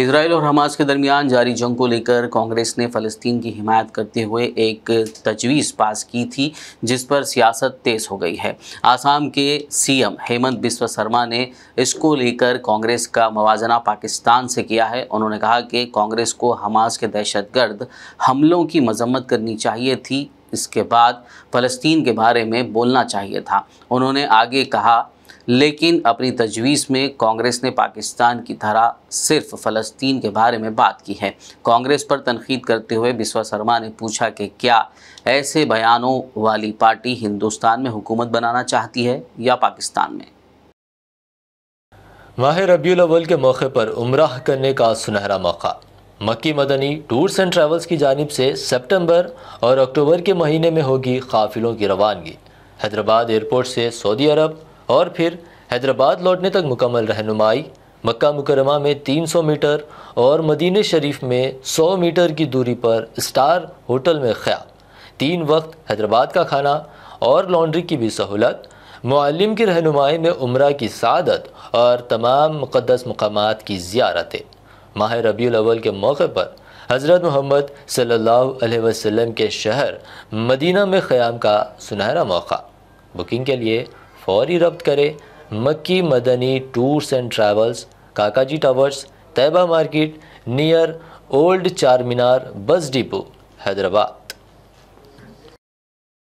Israel और Hamas के दरमियान जारी जंग को लेकर कांग्रेस ने फ़लस्तीन की हिमायत करते हुए एक तजवीज़ पास की थी जिस पर सियासत तेज़ हो गई है आसाम के सीएम हेमंत बिस्व शर्मा ने इसको लेकर कांग्रेस का मवाजना पाकिस्तान से किया है उन्होंने कहा कि कांग्रेस को हमास के दहशतगर्द हमलों की मजम्मत करनी चाहिए थी इसके बाद फ़लस्तीन के बारे में बोलना चाहिए था उन्होंने आगे कहा लेकिन अपनी तजवीज़ में कांग्रेस ने पाकिस्तान की तरह सिर्फ फ़लस्तीन के बारे में बात की है कांग्रेस पर तनखीद करते हुए बिस्वा शर्मा ने पूछा कि क्या ऐसे बयानों वाली पार्टी हिंदुस्तान में हुकूमत बनाना चाहती है या पाकिस्तान में माह रबील अव्वल के मौके पर उमराह करने का सुनहरा मौका मक्की मदनी टूर्स एंड ट्रैवल्स की जानब से सितंबर और अक्टूबर के महीने में होगी काफिलों की रवानगी हैदराबाद एयरपोर्ट से सऊदी अरब और फिर हैदराबाद लौटने तक मुकम्मल रहनुमाई मक्का मुकरमा में 300 मीटर और मदीन शरीफ में 100 मीटर की दूरी पर स्टार होटल में ख्या तीन वक्त हैदराबाद का खाना और लॉन्ड्री की भी सहूलत मालम की रहनुमाई में उम्र की सदत और तमाम मुक़दस मकाम की ज्यारतें माह रबी अवल के मौके पर हज़रत मोहम्मद सल्लल्लाहु अलैहि वसल्लम के शहर मदीना में क़्याम का सुनहरा मौका बुकिंग के लिए फौरी रब्त करें Makki Madani tours and travels Kakaji towers Taiba market near old Charminar bus depot Hyderabad